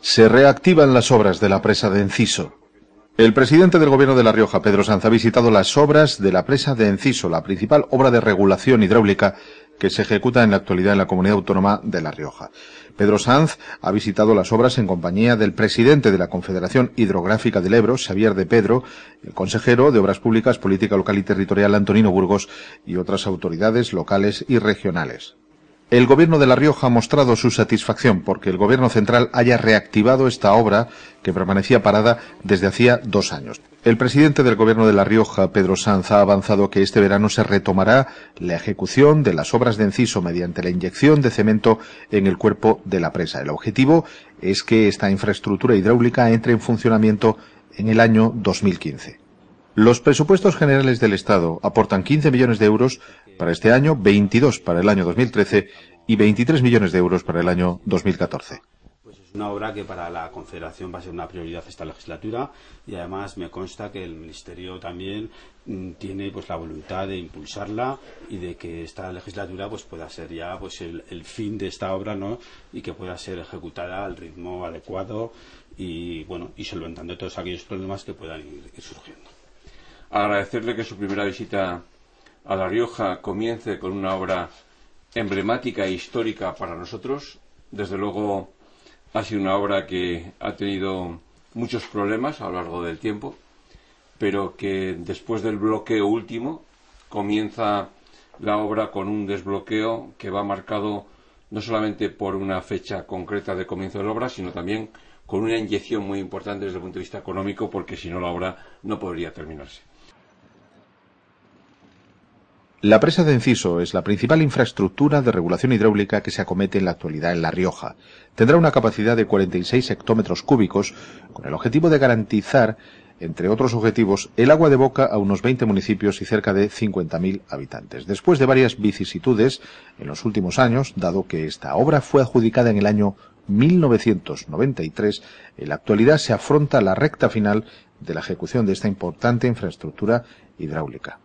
se reactivan las obras de la presa de Enciso. El presidente del Gobierno de La Rioja, Pedro Sanz, ha visitado las obras de la presa de Enciso, la principal obra de regulación hidráulica que se ejecuta en la actualidad en la comunidad autónoma de La Rioja. Pedro Sanz ha visitado las obras en compañía del presidente de la Confederación Hidrográfica del Ebro, Xavier de Pedro, el consejero de Obras Públicas, Política Local y Territorial, Antonino Burgos, y otras autoridades locales y regionales. El Gobierno de La Rioja ha mostrado su satisfacción porque el Gobierno central haya reactivado esta obra que permanecía parada desde hacía dos años. El presidente del Gobierno de La Rioja, Pedro Sanz, ha avanzado que este verano se retomará la ejecución de las obras de enciso mediante la inyección de cemento en el cuerpo de la presa. El objetivo es que esta infraestructura hidráulica entre en funcionamiento en el año 2015. Los presupuestos generales del Estado aportan 15 millones de euros para este año, 22 para el año 2013 y 23 millones de euros para el año 2014 pues Es una obra que para la Confederación va a ser una prioridad esta legislatura y además me consta que el Ministerio también mm, tiene pues la voluntad de impulsarla y de que esta legislatura pues, pueda ser ya pues, el, fin de esta obra y que pueda ser ejecutada al ritmo adecuado y bueno y solventando todos aquellos problemas que puedan ir surgiendo agradecerle que su primera visita a La Rioja comience con una obra emblemática e histórica para nosotros. Desde luego ha sido una obra que ha tenido muchos problemas a lo largo del tiempo, pero que después del bloqueo último comienza la obra con un desbloqueo que va marcado no solamente por una fecha concreta de comienzo de la obra, sino también con una inyección muy importante desde el punto de vista económico, porque si no la obra no podría terminarse. La presa de Enciso es la principal infraestructura de regulación hidráulica que se acomete en la actualidad en La Rioja. Tendrá una capacidad de 46 hectómetros cúbicos con el objetivo de garantizar, entre otros objetivos, el agua de boca a unos 20 municipios y cerca de 50.000 habitantes. Después de varias vicisitudes en los últimos años, dado que esta obra fue adjudicada en el año 1993, en la actualidad se afronta la recta final de la ejecución de esta importante infraestructura hidráulica.